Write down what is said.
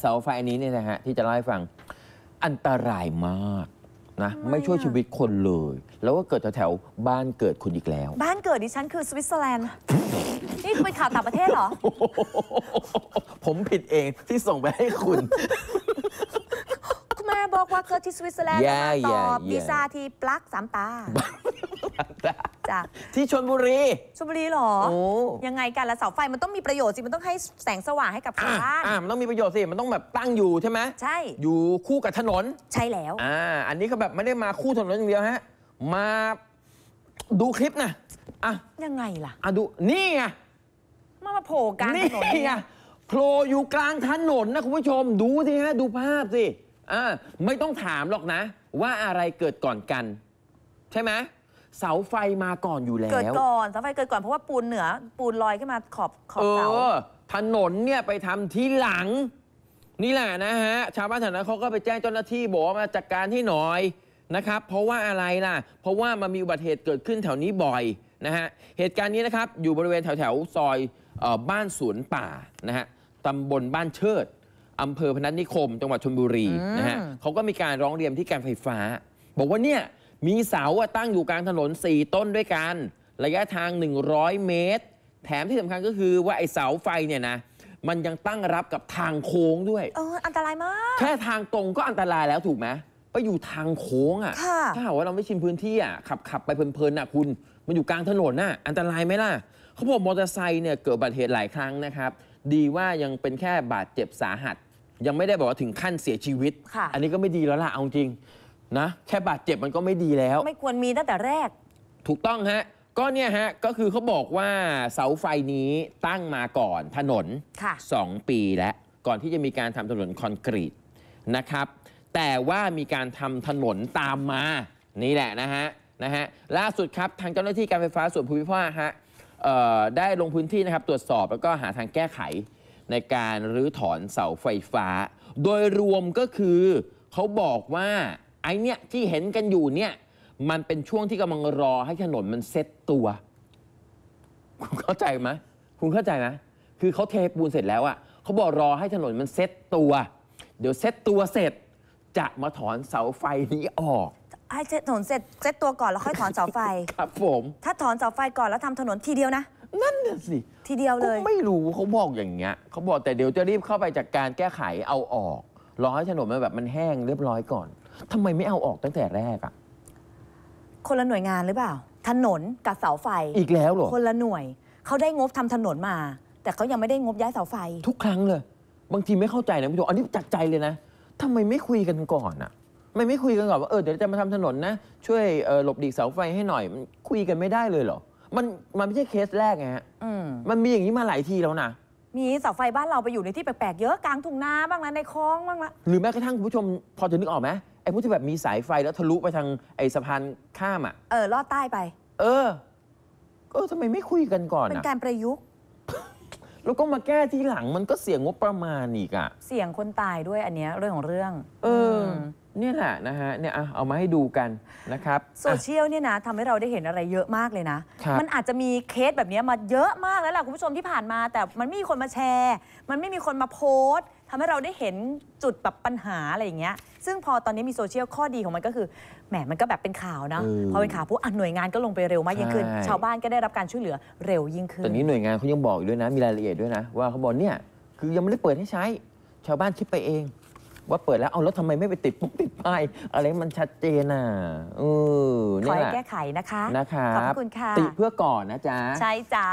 เสาไฟอันนี้เนี่ยนะฮะที่จะเล่าให้ฟังอันตรายมากนะไม่ช่วยชีวิตคนเลย แล้วก็เกิดแถวๆบ้านเกิดคุณอีกแล้ว บ้านเกิดดิฉันคือสวิตเซอร์แลนด์ นี่เป็นข่าวต่างประเทศเหรอ ผมผิดเองที่ส่งไปให้คุณแม่บอกว่าเกิดที่สวิตเซอร์แลนด์มาตอบบีซาทีปลักสามตาจ้ะที่ชนบุรีชลบุรีเหรออยังไงกันละเสาไฟมันต้องมีประโยชน์สิมันต้องให้แสงสว่างให้กับชาวบ้านอ่ามันต้องมีประโยชน์สิมันต้องแบบตั้งอยู่ใช่ไหมใช่อยู่คู่กับถนน ใช่แล้วอ่าอันนี้เขาแบบไม่ได้มาคู่ถนนอย่างเดียวฮะมาดูคลิปนะอ่ะยังไงล่ะอ่ะดูนี่ไงมามาโผล่กลางถนนนี่ไงโผล่อยู่กลางถนนนะคุณผู้ชมดูสิฮะดูภาพสิอ่าไม่ต้องถามหรอกนะ ว่าอะไรเกิดก่อนกัน ใช่ไหมเสาไฟมาก่อนอยู่แล้ว เกิดก่อนเสาไฟเกิดก่อนเพราะว่าปูนเหนือ ปูนลอยขึ้นมาขอบขอบเสาถนนเนี่ยไปทำที่หลัง นี่แหละนะฮะ ชาวบ้านแถวนั้นเขาก็ไปแจ้งเจ้าหน้าที่บอกว่ามาจัดการให้หน่อยนะครับเพราะว่าอะไรล่ะเพราะว่ามันมีอุบัติเหตุเกิดขึ้นแถวนี้บ่อยนะฮะเหตุการณ์นี้นะครับ อยู่บริเวณแถวแถวซอยออบ้านสวนป่านะฮะตำบลบ้านเชิดอำเภอพนัสนิคมจังหวัดชลบุรีนะฮะเขาก็มีการร้องเรียนที่การไฟฟ้า บอกว่าเนี่ยมีเสาตั้งอยู่กลางถนน 4 ต้นด้วยกัน ระยะทาง 100 เมตร แถมที่สำคัญก็คือว่าไอเสาไฟเนี่ยนะมันยังตั้งรับกับทางโค้งด้วยเอออันตรายมาก แค่ทางตรงก็อันตรายแล้วถูกไหมไปอยู่ทางโค้งอ่ะ่ะถ้าหากว่าเราไม่ชินพื้นที่อ่ะขับขับไปเพลินๆน่ะคุณ มันอยู่กลางถนนน่ะอันตรายไหมล่ะเขาบอกมอเตอร์ไซค์เนี่ยเกิดอุบัติเหตุหลายครั้งนะครับดีว่ายังเป็นแค่บาดเจ็บสาหัส ยังไม่ได้บอกว่าถึงขั้นเสียชีวิต อันนี้ก็ไม่ดีแล้วล่ะเอาจริงนะแค่บาดเจ็บมันก็ไม่ดีแล้ว ไม่ควรมีตั้งแต่แรก ถูกต้องฮะ ก็เนี่ยฮะก็คือเขาบอกว่า เสาไฟนี้ตั้งมาก่อน ถนนค่ะ2ปีแล้วก่อนที่จะมีการทำถนนคอนกรีตนะครับแต่ว่ามีการทำถนนตามมานี่แหละนะฮะนะฮะล่าสุดครับ ทางเจ้าหน้าที่การไฟฟ้าส่วนภูมิภาคฮะได้ลงพื้นที่นะครับตรวจสอบแล้วก็หาทางแก้ไขในการรื้อถอนเสาไฟฟ้า โดยรวมก็คือเขาบอกว่าไอเนี่ยที่เห็นกันอยู่เนี่ย มันเป็นช่วงที่กำลังรอให้ถนนมันเซ็ตตัว คุณเข้าใจไหมคุณเข้าใจไหมคือเขาเทปูนเสร็จแล้วอะเขาบอกรอให้ถนนมันเซ็ตตัว เดี๋ยวเซ็ตตัวเสร็จ จะมาถอนเสาไฟนี้ออก ให้ถนนเสร็จเซ็ตตัวก่อนแล้วค่อยถอนเสาไฟครับผม ถ้าถอนเสาไฟก่อนแล้วทำถนนทีเดียวนะนั่นสิทีเดียวเลย ไม่รู้เขาบอกอย่างเงี้ยเขาบอกแต่เดี๋ยวจะรีบเข้าไปจัดการแก้ไขเอาออก รอให้ถนนมันแบบมันแห้งเรียบร้อยก่อนทำไมไม่เอาออกตั้งแต่แรกอะคนละหน่วยงานหรือเปล่า ถนนกับเสาไฟอีกแล้วเหรอคนละหน่วยเขาได้งบทำถนนมา แต่เขายังไม่ได้งบย้ายเสาไฟ ทุกครั้งเลย บางทีไม่เข้าใจนะพี่โดอันนี้จัดใจเลยนะทำไมไม่คุยกันก่อนอะไม่ไม่คุยกันก่อนว่าเออเดี๋ยวจะมาทำถนนนะ ช่วยหลบดีเสาไฟให้หน่อยมันคุยกันไม่ได้เลยเหรอ มันมันไม่ใช่เคสแรกไงฮะมันมีอย่างนี้มาหลายทีแล้วนะมีเสาไฟบ้านเราไปอยู่ในที่แปลกๆเยอะกลางทุ่งนาบ้างละในคลองบ้างละหรือแม้กระทั่งคุณผู้ชมพอจะนึกออกไหมไอ้พวกที่แบบมีสายไฟแล้วทะลุไปทางไอ้สะพานข้ามอ่ะ เออลอดใต้ไป เออ ก็ทำไมไม่คุยกันก่อนเป็นการประยุกต์ แล้วก็มาแก้ที่หลัง มันก็เสี่ยงงบประมาณอีกอ่ะเสี่ยงคนตายด้วยอันเนี้ยเรื่องของเรื่อง เออ เนี่ยแหละนะฮะ เนี่ยอะเอามาให้ดูกัน นะครับโซเชียลเนี่ยนะทำให้เราได้เห็นอะไรเยอะมากเลยนะ มันอาจจะมีเคสแบบนี้มาเยอะมากแล้วล่ะคุณผู้ชมที่ผ่านมา แต่มันไม่มีคนมาแชร์ มันไม่มีคนมาโพสต์ทำให้เราได้เห็นจุดแบบปัญหา อะไรอย่างเงี้ย ซึ่งพอตอนนี้มีโซเชียลข้อดีของมันก็คือ แหมมันก็แบบเป็นข่าวเนาะพอเป็นข่าวอ่านหน่วยงาน ก็ลงไปเร็วมากยิ่งขึ้น ชาวบ้านก็ได้รับการช่วยเหลือเร็วยิ่งขึ้น ตอนนี้หน่วยงานเขายังบอกอีกด้วยนะ มีรายละเอียดด้วยนะว่าเขาบอกเนี่ย คือยังไม่ได้เปิดให้ใช้ ชาวบ้านคิดไปเอง ว่าเปิดแล้ว เอาแล้วทำไมไม่ไปติดปุ๊บติดป้ายอะไรมันชัดเจนอ่ะเออขอใหแก้ไขนะคะนะคะ ขอบคุณค่ะ ติเพื่อก่อนนะจ๊ะ ใช่จ้า